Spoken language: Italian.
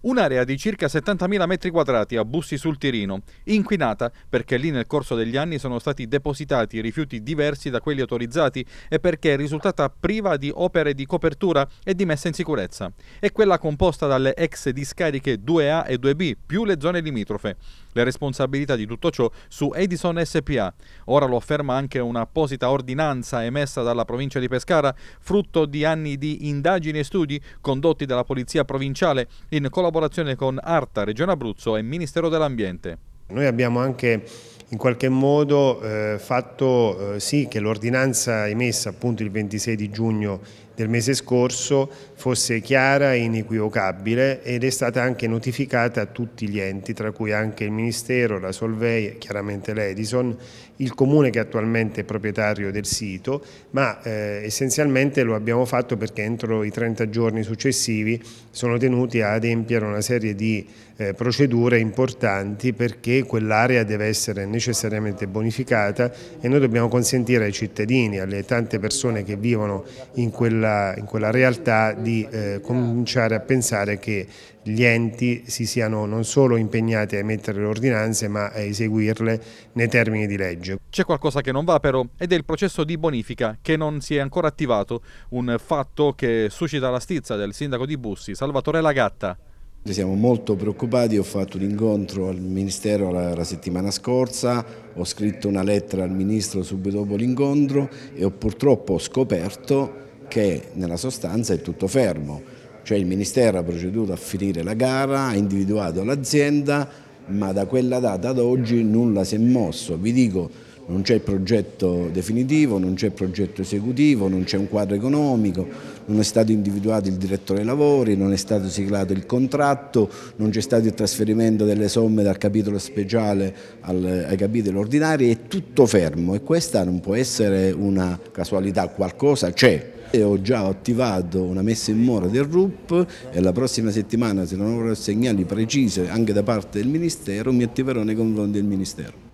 Un'area di circa 70.000 m2 a Bussi sul Tirino, inquinata perché lì nel corso degli anni sono stati depositati rifiuti diversi da quelli autorizzati e perché è risultata priva di opere di copertura e di messa in sicurezza. È quella composta dalle ex discariche 2A e 2B più le zone limitrofe le responsabilità di tutto ciò su Edison SPA. Ora lo afferma anche un'apposita ordinanza emessa dalla provincia di Pescara, frutto di anni di indagini e studi condotti dalla Polizia Provinciale in collaborazione con Arta, Regione Abruzzo e Ministero dell'Ambiente. Noi abbiamo anche in qualche modo eh, fatto eh, sì che l'ordinanza emessa appunto il 26 di giugno del mese scorso fosse chiara e inequivocabile ed è stata anche notificata a tutti gli enti, tra cui anche il Ministero, la Solvei, chiaramente l'Edison, il Comune che attualmente è proprietario del sito, ma eh, essenzialmente lo abbiamo fatto perché entro i 30 giorni successivi sono tenuti a adempiere una serie di eh, procedure importanti perché quell'area deve essere necessariamente bonificata e noi dobbiamo consentire ai cittadini, alle tante persone che vivono in quella quella, in quella realtà di eh, cominciare a pensare che gli enti si siano non solo impegnati a emettere le ordinanze ma a eseguirle nei termini di legge. C'è qualcosa che non va però ed è il processo di bonifica che non si è ancora attivato, un fatto che suscita la stizza del sindaco di Bussi, Salvatore Lagatta. Siamo molto preoccupati, ho fatto un incontro al Ministero la, la, settimana scorsa, ho scritto una lettera al Ministro subito dopo l'incontro e ho purtroppo scoperto che nella sostanza è tutto fermo, cioè il Ministero ha proceduto a finire la gara, ha individuato l'azienda, ma da quella data ad oggi nulla si è mosso. Vi dico, non c'è il progetto definitivo, non c'è il progetto esecutivo, non c'è un quadro economico, non è stato individuato il direttore lavori, non è stato siglato il contratto, non c'è stato il trasferimento delle somme dal capitolo speciale al, ai capitoli ordinari, è tutto fermo e questa non può essere una casualità, qualcosa c'è e ho già attivato una messa in mora del RUP e la prossima settimana se non avrò segnali precise anche da parte del Ministero mi attiverò nei confronti del Ministero.